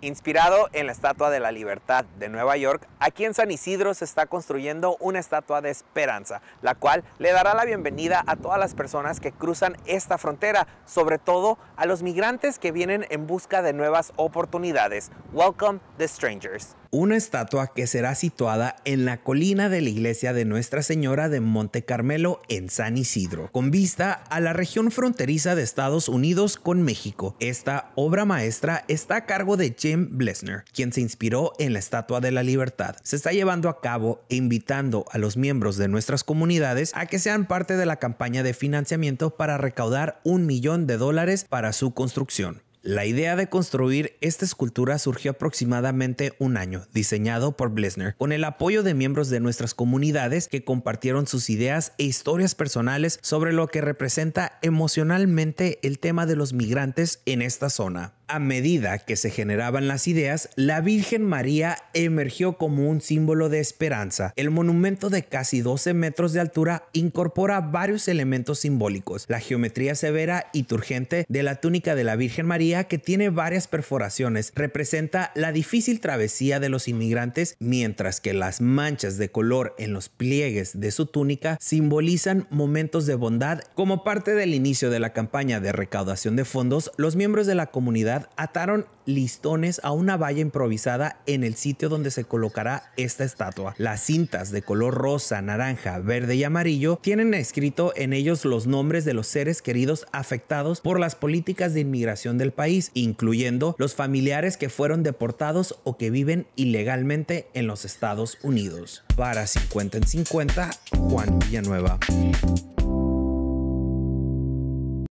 Inspirado en la Estatua de la Libertad de Nueva York, aquí en San Isidro se está construyendo una estatua de esperanza, la cual le dará la bienvenida a todas las personas que cruzan esta frontera, sobre todo a los migrantes que vienen en busca de nuevas oportunidades. Welcome the strangers una estatua que será situada en la colina de la iglesia de Nuestra Señora de Monte Carmelo en San Isidro, con vista a la región fronteriza de Estados Unidos con México. Esta obra maestra está a cargo de Jim Blessner, quien se inspiró en la Estatua de la Libertad. Se está llevando a cabo e invitando a los miembros de nuestras comunidades a que sean parte de la campaña de financiamiento para recaudar un millón de dólares para su construcción. La idea de construir esta escultura surgió aproximadamente un año, diseñado por Blesner, con el apoyo de miembros de nuestras comunidades que compartieron sus ideas e historias personales sobre lo que representa emocionalmente el tema de los migrantes en esta zona. A medida que se generaban las ideas, la Virgen María emergió como un símbolo de esperanza. El monumento de casi 12 metros de altura incorpora varios elementos simbólicos, la geometría severa y turgente de la túnica de la Virgen María que tiene varias perforaciones representa la difícil travesía de los inmigrantes, mientras que las manchas de color en los pliegues de su túnica simbolizan momentos de bondad. Como parte del inicio de la campaña de recaudación de fondos, los miembros de la comunidad ataron listones a una valla improvisada en el sitio donde se colocará esta estatua. Las cintas de color rosa, naranja, verde y amarillo tienen escrito en ellos los nombres de los seres queridos afectados por las políticas de inmigración del país, incluyendo los familiares que fueron deportados o que viven ilegalmente en los Estados Unidos. Para 50 en 50, Juan Villanueva.